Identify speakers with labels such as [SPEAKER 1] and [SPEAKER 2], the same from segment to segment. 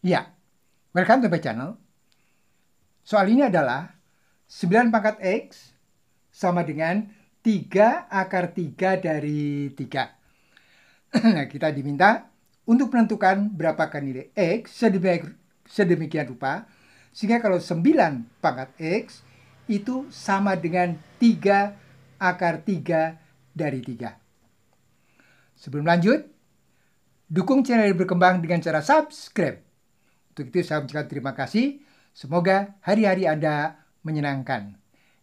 [SPEAKER 1] Ya, welcome to my channel. Soal ini adalah 9 pangkat X sama dengan 3 akar 3 dari 3. nah, kita diminta untuk menentukan berapakah nilai X sedemikian, sedemikian rupa, sehingga kalau 9 pangkat X itu sama dengan 3 akar 3 dari 3. Sebelum lanjut, dukung channel ini berkembang dengan cara subscribe untuk itu saya ucapkan terima kasih. Semoga hari-hari Anda menyenangkan.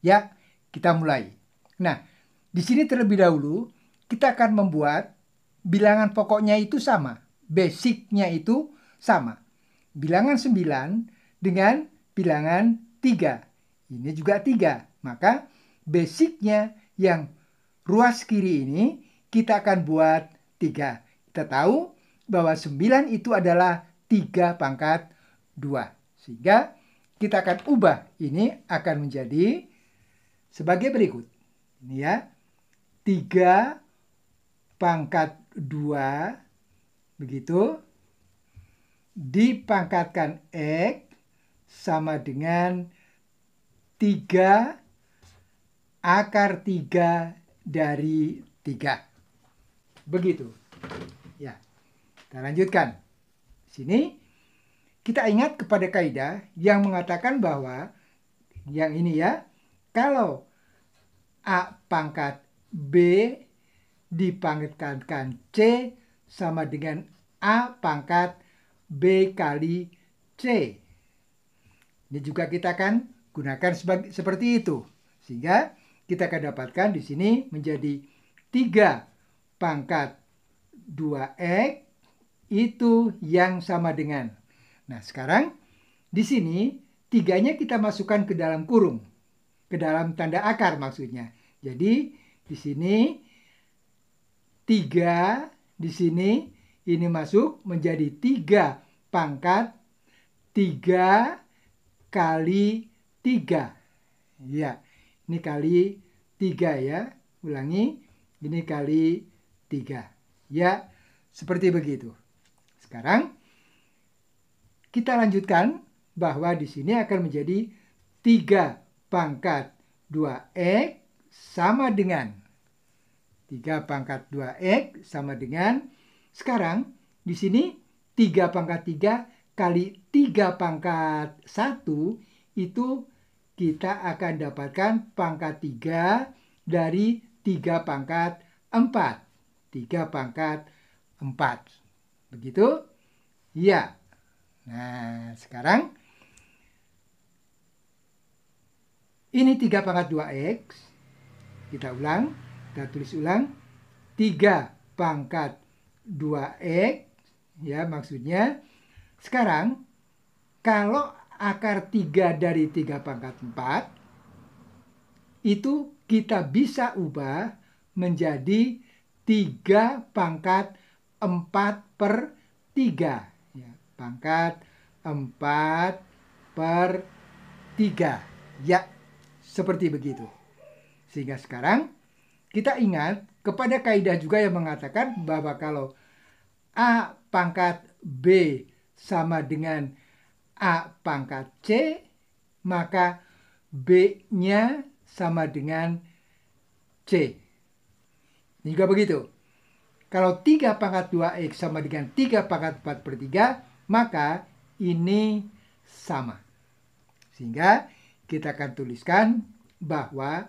[SPEAKER 1] Ya, kita mulai. Nah, di sini terlebih dahulu kita akan membuat bilangan pokoknya itu sama. Basicnya itu sama. Bilangan 9 dengan bilangan 3. Ini juga 3. Maka basicnya yang ruas kiri ini kita akan buat 3. Kita tahu bahwa 9 itu adalah 3 pangkat 2. Sehingga kita akan ubah ini akan menjadi sebagai berikut. Ini ya. 3 pangkat 2 begitu dipangkatkan X sama dengan 3 akar 3 dari 3. Begitu. Ya. Kita lanjutkan sini kita ingat kepada kaidah yang mengatakan bahwa yang ini ya, kalau A pangkat B dipangkatkan C sama dengan A pangkat B kali C. Ini juga kita akan gunakan sebagai, seperti itu. Sehingga kita akan dapatkan di sini menjadi 3 pangkat 2X itu yang sama dengan. Nah, sekarang di sini tiganya kita masukkan ke dalam kurung. Ke dalam tanda akar maksudnya. Jadi di sini tiga di sini ini masuk menjadi tiga pangkat tiga kali tiga. Ya, ini kali tiga ya. Ulangi, ini kali tiga. Ya, seperti begitu. Sekarang kita lanjutkan bahwa di sini akan menjadi 3 pangkat 2x sama dengan 3 pangkat 2x sama dengan sekarang di sini 3 pangkat 3 kali 3 pangkat 1 itu kita akan dapatkan pangkat 3 dari 3 pangkat 4. 3 pangkat 4. Begitu? Iya. Nah, sekarang ini 3 pangkat 2x. Kita ulang, kita tulis ulang. 3 pangkat 2x. Ya, maksudnya sekarang kalau akar 3 dari 3 pangkat 4 itu kita bisa ubah menjadi 3 pangkat 2. 4 per 3. Ya, pangkat 4 per 3. Ya, seperti begitu. Sehingga sekarang kita ingat kepada kaidah juga yang mengatakan bahwa kalau A pangkat B sama dengan A pangkat C, maka B-nya sama dengan C. ini Juga begitu. Kalau 3 pangkat 2x sama dengan 3 pangkat 4 per 3, maka ini sama. Sehingga kita akan tuliskan bahwa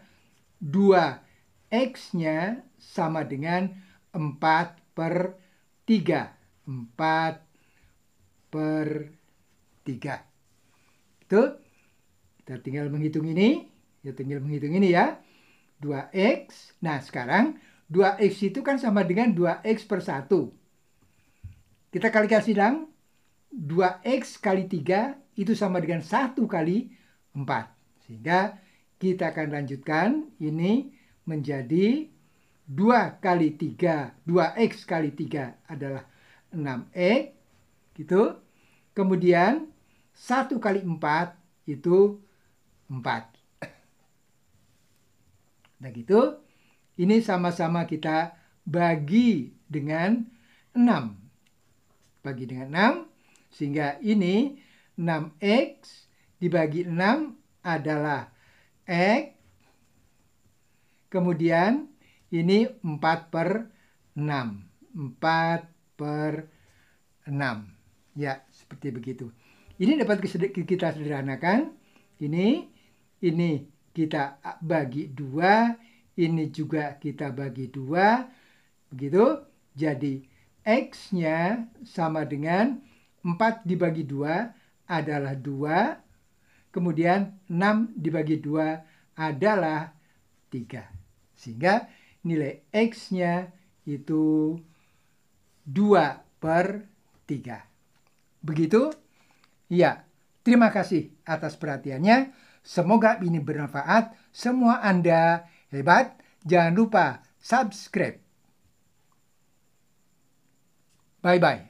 [SPEAKER 1] 2x-nya sama dengan 4 per 3. 4 per 3. Itu. Kita tinggal menghitung ini. Kita tinggal menghitung ini ya. 2x. Ya. Nah, sekarang 2x itu kan sama dengan 2x per 1. Kita kalikan silang. 2x kali 3 itu sama dengan 1 kali 4. Sehingga kita akan lanjutkan ini menjadi 2 kali 3. 2x kali 3 adalah 6x. Gitu. Kemudian 1 kali 4 itu 4. Nah gitu. Ini sama-sama kita bagi dengan 6. Bagi dengan 6, sehingga ini 6x dibagi 6 adalah x. Kemudian ini 4 per 6. 4 per 6. Ya, seperti begitu. Ini dapat kita sederhanakan. Ini, ini kita bagi 2, ini juga kita bagi dua, begitu. Jadi X-nya sama dengan 4 dibagi 2 adalah 2, kemudian 6 dibagi 2 adalah 3. Sehingga nilai X-nya itu 2 per 3. Begitu? Ya, Terima kasih atas perhatiannya. Semoga ini bermanfaat. Semua Anda Hebat? Jangan lupa subscribe. Bye-bye.